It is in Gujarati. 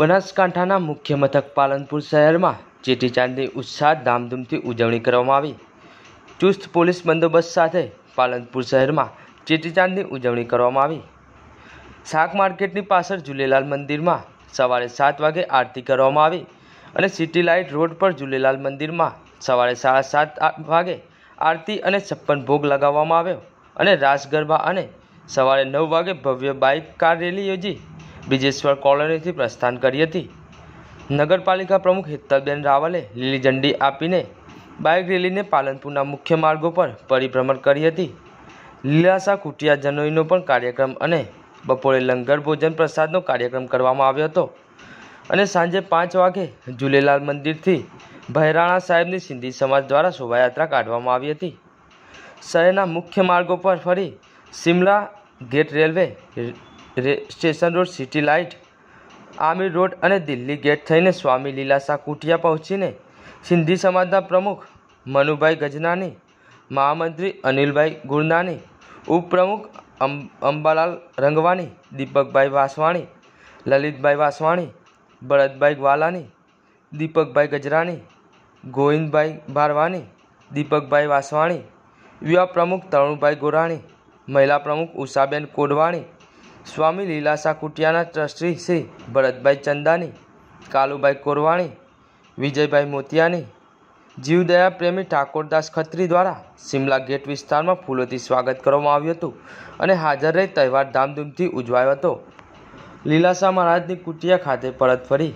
બનાસકાંઠાના મુખ્ય મથક પાલનપુર શહેરમાં ચેટીચાંદની ઉત્સાહ ધામધૂમથી ઉજવણી કરવામાં આવી ચુસ્ત પોલીસ બંદોબસ્ત સાથે પાલનપુર શહેરમાં ચેટી ઉજવણી કરવામાં આવી શાક માર્કેટની પાછળ ઝૂલેલાલ મંદિરમાં સવારે સાત વાગે આરતી કરવામાં આવી અને સિટી લાઇટ રોડ પર ઝૂલેલાલ મંદિરમાં સવારે સાડા સાત વાગે આરતી અને છપ્પન ભોગ લગાવવામાં આવ્યો અને રાસ ગરબા અને સવારે નવ વાગે ભવ્ય બાઇક કાર રેલી યોજી બીજેશ્વર કોલોનીથી પ્રસ્થાન કરી હતી નગરપાલિકા પ્રમુખ હેતલબેન રાવલે લીલી ઝંડી આપીને બાઇક રેલીને પાલનપુરના મુખ્ય માર્ગો પર પરિભ્રમણ કરી હતી લીલાસા કુટિયા જનોઈનો પણ કાર્યક્રમ અને બપોરે લંગર ભોજન પ્રસાદનો કાર્યક્રમ કરવામાં આવ્યો હતો અને સાંજે પાંચ વાગે ઝૂલેલાલ મંદિરથી ભૈરાણા સાહેબની સિંધી સમાજ દ્વારા શોભાયાત્રા કાઢવામાં આવી હતી શહેરના મુખ્ય માર્ગો પર ફરી Simla gate railway station road city light Amir road અને દિલ્હી ગેટ થઈને સ્વામી લીલાશા કુટિયા પહોંચીને સિંધી સમાજના પ્રમુખ મનુભાઈ ગજનાની મહામંત્રી અનિલભાઈ ગુરનાની ઉપપ્રમુખ અંબાલાલ રંગવાણી દીપકભાઈ વાસવાણી લલિતભાઈ વાસવાણી ભરતભાઈ ગ્વાલાની દીપકભાઈ ગજરાણી ગોવિંદભાઈ ભારવાની દીપકભાઈ વાસવાણી યુવા પ્રમુખ તરુણભાઈ ગોરાણી મહિલા પ્રમુખ ઉષાબેન કોડવાણી સ્વામી લીલાસા કુટિયાના ટ્રસ્ટી શ્રી ભરતભાઈ ચંદાની કાલુભાઈ કોરવાણી વિજયભાઈ મોતિયાની જીવદયા પ્રેમી ઠાકોરદાસ ખત્રી દ્વારા સિમલા ગેટ વિસ્તારમાં ફૂલોથી સ્વાગત કરવામાં આવ્યું હતું અને હાજર રહી તહેવાર ધામધૂમથી ઉજવાયો હતો લીલાસા મહારાજની કુટિયા ખાતે પરત ફરી